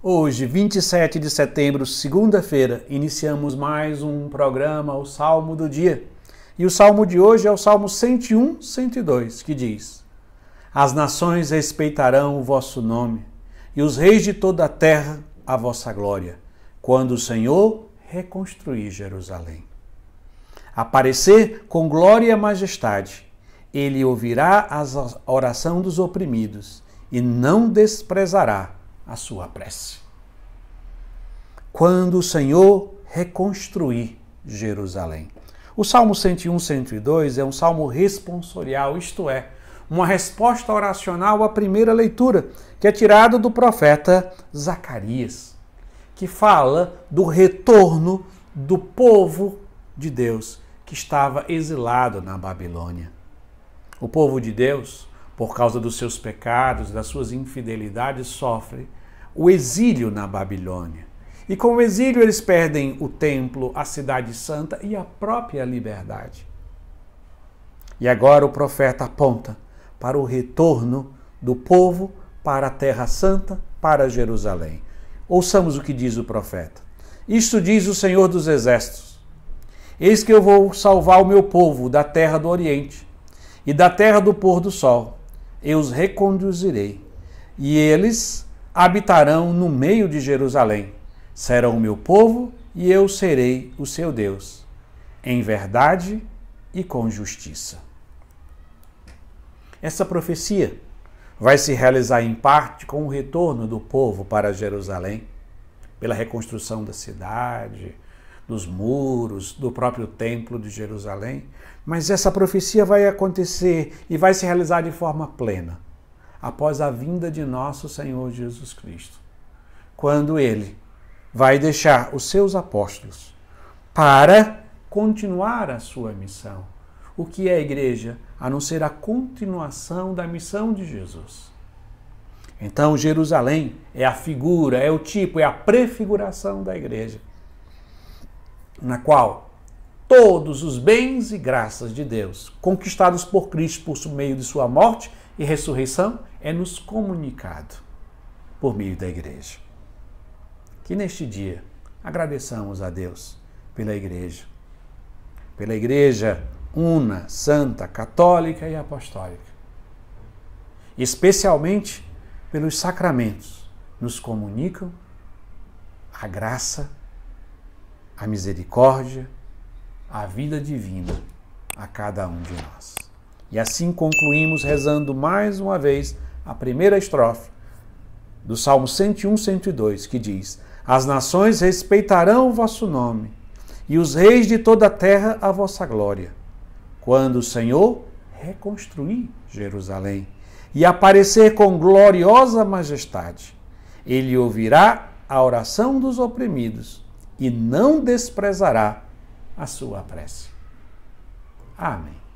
Hoje, 27 de setembro, segunda-feira, iniciamos mais um programa, o Salmo do Dia. E o salmo de hoje é o Salmo 101, 102, que diz: As nações respeitarão o vosso nome, e os reis de toda a terra a vossa glória, quando o Senhor reconstruir Jerusalém. Aparecer com glória e majestade, ele ouvirá a oração dos oprimidos e não desprezará a sua prece. Quando o Senhor reconstruir Jerusalém. O Salmo 101, 102 é um salmo responsorial, isto é, uma resposta oracional à primeira leitura, que é tirada do profeta Zacarias, que fala do retorno do povo de Deus que estava exilado na Babilônia. O povo de Deus, por causa dos seus pecados, das suas infidelidades, sofre o exílio na Babilônia. E com o exílio eles perdem o templo, a cidade santa e a própria liberdade. E agora o profeta aponta para o retorno do povo para a Terra Santa, para Jerusalém. Ouçamos o que diz o profeta. Isto diz o Senhor dos Exércitos: Eis que eu vou salvar o meu povo da terra do Oriente e da terra do pôr do sol eu os reconduzirei, e eles habitarão no meio de Jerusalém. Serão o meu povo, e eu serei o seu Deus, em verdade e com justiça. Essa profecia vai se realizar em parte com o retorno do povo para Jerusalém, pela reconstrução da cidade, dos muros, do próprio Templo de Jerusalém, mas essa profecia vai acontecer e vai se realizar de forma plena após a vinda de nosso Senhor Jesus Cristo, quando ele vai deixar os seus apóstolos para continuar a sua missão. O que é a igreja a não ser a continuação da missão de Jesus? Então, Jerusalém é a figura, é o tipo, é a prefiguração da igreja na qual todos os bens e graças de Deus, conquistados por Cristo por meio de sua morte e ressurreição, é nos comunicado por meio da igreja. Que neste dia agradeçamos a Deus pela igreja, pela igreja una, santa, católica e apostólica. Especialmente pelos sacramentos nos comunicam a graça a misericórdia, a vida divina a cada um de nós. E assim concluímos rezando mais uma vez a primeira estrofe do Salmo 101, 102, que diz: As nações respeitarão o vosso nome e os reis de toda a terra a vossa glória, quando o Senhor reconstruir Jerusalém e aparecer com gloriosa majestade. Ele ouvirá a oração dos oprimidos e não desprezará a sua prece. Amém.